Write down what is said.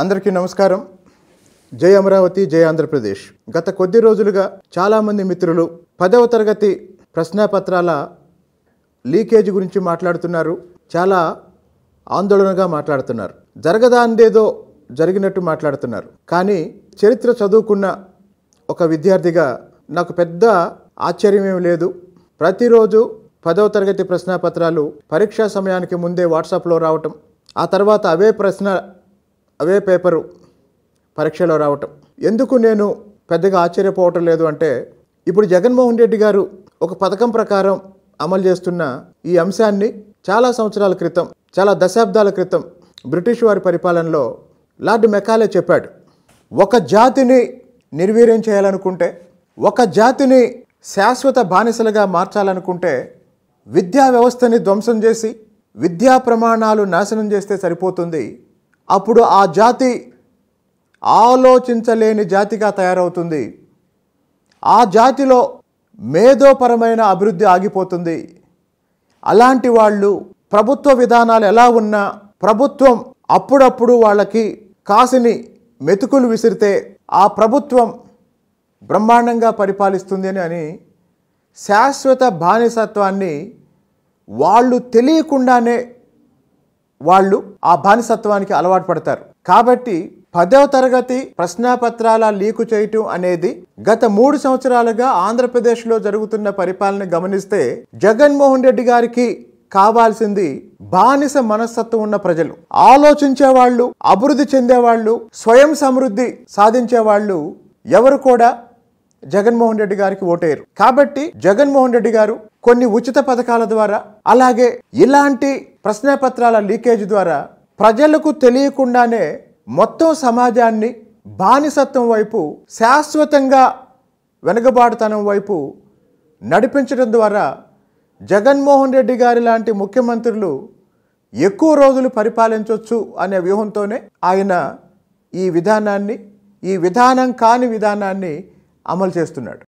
అందరికీ నమస్కారం జై అమరావతి జై ఆంధ్రప్రదేశ్ గత కొద్ది రోజులుగా చాలామంది మిత్రులు పదవ తరగతి ప్రశ్నాపత్రాల లీకేజ్ గురించి మాట్లాడుతున్నారు చాలా ఆందోళనగా మాట్లాడుతున్నారు జరగదాందేదో జరిగినట్టు మాట్లాడుతున్నారు కానీ చరిత్ర చదువుకున్న ఒక విద్యార్థిగా నాకు పెద్ద ఆశ్చర్యమేమి లేదు ప్రతిరోజు పదవ తరగతి ప్రశ్నాపత్రాలు పరీక్షా సమయానికి ముందే వాట్సాప్లో రావటం ఆ తర్వాత అవే ప్రశ్న అవే పేపరు పరీక్షలో రావటం ఎందుకు నేను పెద్దగా ఆశ్చర్యపోవటం లేదు అంటే ఇప్పుడు జగన్మోహన్ రెడ్డి గారు ఒక పథకం ప్రకారం అమలు చేస్తున్న ఈ అంశాన్ని చాలా సంవత్సరాల క్రితం చాలా దశాబ్దాల క్రితం బ్రిటిష్ వారి పరిపాలనలో లార్డ్ మెకాలే చెప్పాడు ఒక జాతిని నిర్వీర్యం చేయాలనుకుంటే ఒక జాతిని శాశ్వత బానిసలుగా మార్చాలనుకుంటే విద్యా వ్యవస్థని ధ్వంసం చేసి విద్యా ప్రమాణాలు నాశనం చేస్తే సరిపోతుంది అప్పుడు ఆ జాతి ఆలోచించలేని జాతిగా తయారవుతుంది ఆ జాతిలో మేధోపరమైన అభివృద్ధి ఆగిపోతుంది అలాంటి వాళ్ళు ప్రభుత్వ విధానాలు ఎలా ఉన్నా ప్రభుత్వం అప్పుడప్పుడు వాళ్ళకి కాసిని మెతుకులు విసిరితే ఆ ప్రభుత్వం బ్రహ్మాండంగా పరిపాలిస్తుంది అని అని శాశ్వత బానిసత్వాన్ని వాళ్ళు తెలియకుండానే వాళ్ళు ఆ బానిసత్వానికి అలవాటు పడతారు కాబట్టి పదవ తరగతి ప్రశ్నాపత్రాల లీకు చేయటం అనేది గత మూడు సంవత్సరాలుగా ఆంధ్రప్రదేశ్లో జరుగుతున్న పరిపాలన గమనిస్తే జగన్మోహన్ రెడ్డి గారికి కావాల్సింది బానిస మనస్తత్వం ఉన్న ప్రజలు ఆలోచించేవాళ్ళు అభివృద్ధి చెందేవాళ్ళు స్వయం సమృద్ధి సాధించేవాళ్ళు ఎవరు కూడా జగన్మోహన్ రెడ్డి గారికి ఓటేయరు కాబట్టి జగన్మోహన్ రెడ్డి గారు కొన్ని ఉచిత పథకాల ద్వారా అలాగే ఇలాంటి ప్రశ్నపత్రాల లీకేజ్ ద్వారా ప్రజలకు తెలియకుండానే మొత్తం సమాజాన్ని బానిసత్వం వైపు శాశ్వతంగా వెనుకబాటుతనం వైపు నడిపించడం ద్వారా జగన్మోహన్ రెడ్డి గారి లాంటి ముఖ్యమంత్రులు ఎక్కువ రోజులు పరిపాలించవచ్చు అనే వ్యూహంతోనే ఆయన ఈ విధానాన్ని ఈ విధానం కాని విధానాన్ని అమలు చేస్తున్నాడు